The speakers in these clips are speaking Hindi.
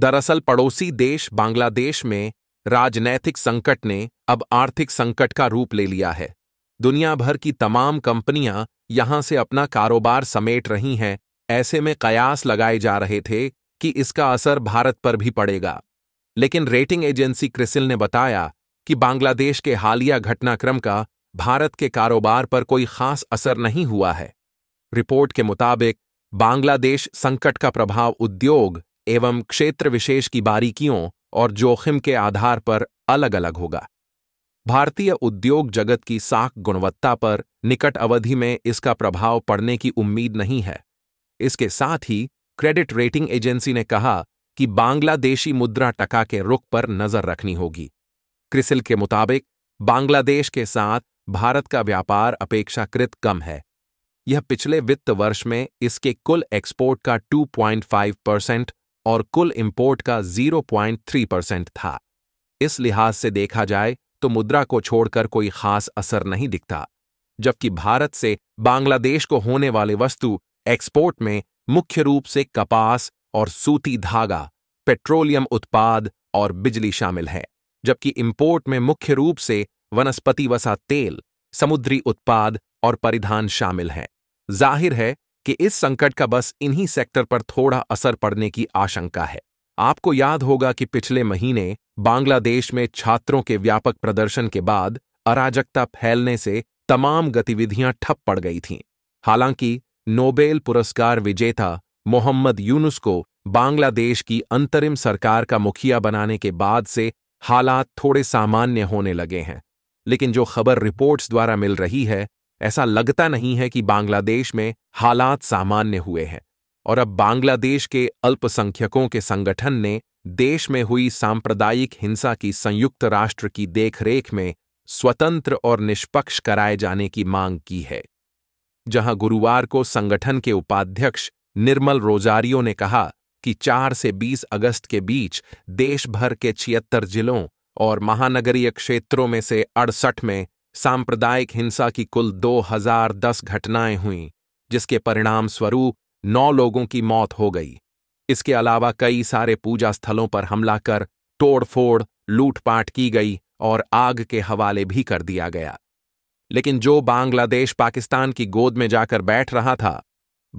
दरअसल पड़ोसी देश बांग्लादेश में राजनैतिक संकट ने अब आर्थिक संकट का रूप ले लिया है दुनिया भर की तमाम कंपनियां यहां से अपना कारोबार समेट रही हैं ऐसे में कयास लगाए जा रहे थे कि इसका असर भारत पर भी पड़ेगा लेकिन रेटिंग एजेंसी क्रिसिल ने बताया कि बांग्लादेश के हालिया घटनाक्रम का भारत के कारोबार पर कोई खास असर नहीं हुआ है रिपोर्ट के मुताबिक बांग्लादेश संकट का प्रभाव उद्योग एवं क्षेत्र विशेष की बारीकियों और जोखिम के आधार पर अलग अलग होगा भारतीय उद्योग जगत की साख गुणवत्ता पर निकट अवधि में इसका प्रभाव पड़ने की उम्मीद नहीं है इसके साथ ही क्रेडिट रेटिंग एजेंसी ने कहा कि बांग्लादेशी मुद्रा टका के रुख पर नजर रखनी होगी क्रिसिल के मुताबिक बांग्लादेश के साथ भारत का व्यापार अपेक्षाकृत कम है यह पिछले वित्त वर्ष में इसके कुल एक्सपोर्ट का 2.5 परसेंट और कुल इंपोर्ट का 0.3 परसेंट था इस लिहाज से देखा जाए तो मुद्रा को छोड़कर कोई खास असर नहीं दिखता जबकि भारत से बांग्लादेश को होने वाले वस्तु एक्सपोर्ट में मुख्य रूप से कपास और सूती धागा पेट्रोलियम उत्पाद और बिजली शामिल है जबकि इम्पोर्ट में मुख्य रूप से वनस्पति वसा तेल समुद्री उत्पाद और परिधान शामिल हैं जाहिर है कि इस संकट का बस इन्हीं सेक्टर पर थोड़ा असर पड़ने की आशंका है आपको याद होगा कि पिछले महीने बांग्लादेश में छात्रों के व्यापक प्रदर्शन के बाद अराजकता फैलने से तमाम गतिविधियां ठप पड़ गई थीं हालांकि नोबेल पुरस्कार विजेता मोहम्मद यूनुस को बांग्लादेश की अंतरिम सरकार का मुखिया बनाने के बाद से हालात थोड़े सामान्य होने लगे हैं लेकिन जो खबर रिपोर्ट्स द्वारा मिल रही है ऐसा लगता नहीं है कि बांग्लादेश में हालात सामान्य हुए हैं और अब बांग्लादेश के अल्पसंख्यकों के संगठन ने देश में हुई सांप्रदायिक हिंसा की संयुक्त राष्ट्र की देखरेख में स्वतंत्र और निष्पक्ष कराए जाने की मांग की है जहां गुरुवार को संगठन के उपाध्यक्ष निर्मल रोजारियो ने कहा कि 4 से 20 अगस्त के बीच देश भर के छिहत्तर जिलों और महानगरीय क्षेत्रों में से अड़सठ में सांप्रदायिक हिंसा की कुल 2010 घटनाएं हुईं जिसके परिणाम स्वरूप नौ लोगों की मौत हो गई इसके अलावा कई सारे पूजा स्थलों पर हमला कर तोड़फोड़ लूटपाट की गई और आग के हवाले भी कर दिया गया लेकिन जो बांग्लादेश पाकिस्तान की गोद में जाकर बैठ रहा था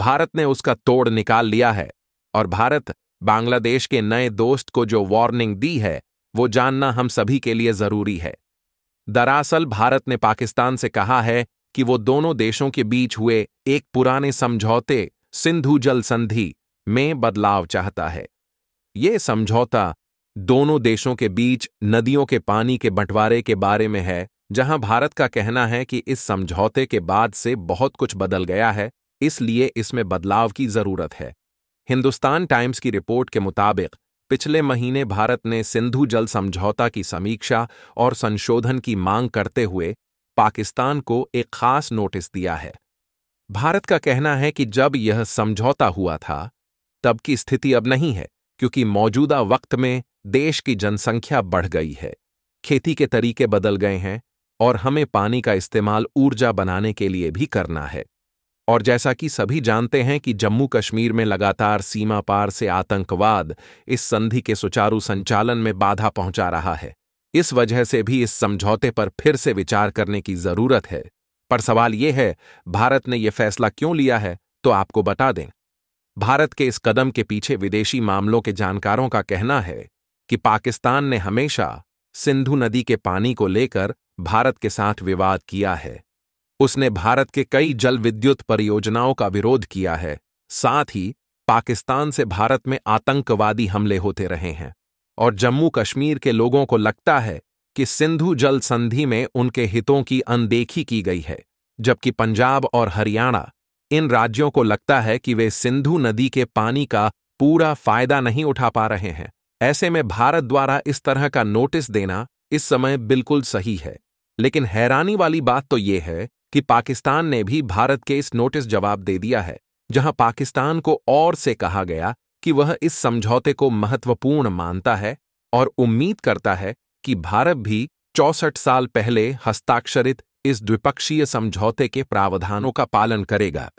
भारत ने उसका तोड़ निकाल लिया है और भारत बांग्लादेश के नए दोस्त को जो वार्निंग दी है वो जानना हम सभी के लिए जरूरी है दरअसल भारत ने पाकिस्तान से कहा है कि वो दोनों देशों के बीच हुए एक पुराने समझौते सिंधु जल संधि में बदलाव चाहता है ये समझौता दोनों देशों के बीच नदियों के पानी के बंटवारे के बारे में है जहां भारत का कहना है कि इस समझौते के बाद से बहुत कुछ बदल गया है इसलिए इसमें बदलाव की जरूरत है हिंदुस्तान टाइम्स की रिपोर्ट के मुताबिक पिछले महीने भारत ने सिंधु जल समझौता की समीक्षा और संशोधन की मांग करते हुए पाकिस्तान को एक खास नोटिस दिया है भारत का कहना है कि जब यह समझौता हुआ था तब की स्थिति अब नहीं है क्योंकि मौजूदा वक्त में देश की जनसंख्या बढ़ गई है खेती के तरीके बदल गए हैं और हमें पानी का इस्तेमाल ऊर्जा बनाने के लिए भी करना है और जैसा कि सभी जानते हैं कि जम्मू कश्मीर में लगातार सीमा पार से आतंकवाद इस संधि के सुचारू संचालन में बाधा पहुंचा रहा है इस वजह से भी इस समझौते पर फिर से विचार करने की जरूरत है पर सवाल यह है भारत ने यह फैसला क्यों लिया है तो आपको बता दें भारत के इस कदम के पीछे विदेशी मामलों के जानकारों का कहना है कि पाकिस्तान ने हमेशा सिंधु नदी के पानी को लेकर भारत के साथ विवाद किया है उसने भारत के कई जल विद्युत परियोजनाओं का विरोध किया है साथ ही पाकिस्तान से भारत में आतंकवादी हमले होते रहे हैं और जम्मू कश्मीर के लोगों को लगता है कि सिंधु जल संधि में उनके हितों की अनदेखी की गई है जबकि पंजाब और हरियाणा इन राज्यों को लगता है कि वे सिंधु नदी के पानी का पूरा फायदा नहीं उठा पा रहे हैं ऐसे में भारत द्वारा इस तरह का नोटिस देना इस समय बिल्कुल सही है लेकिन हैरानी वाली बात तो ये है कि पाकिस्तान ने भी भारत के इस नोटिस जवाब दे दिया है जहां पाकिस्तान को और से कहा गया कि वह इस समझौते को महत्वपूर्ण मानता है और उम्मीद करता है कि भारत भी चौसठ साल पहले हस्ताक्षरित इस द्विपक्षीय समझौते के प्रावधानों का पालन करेगा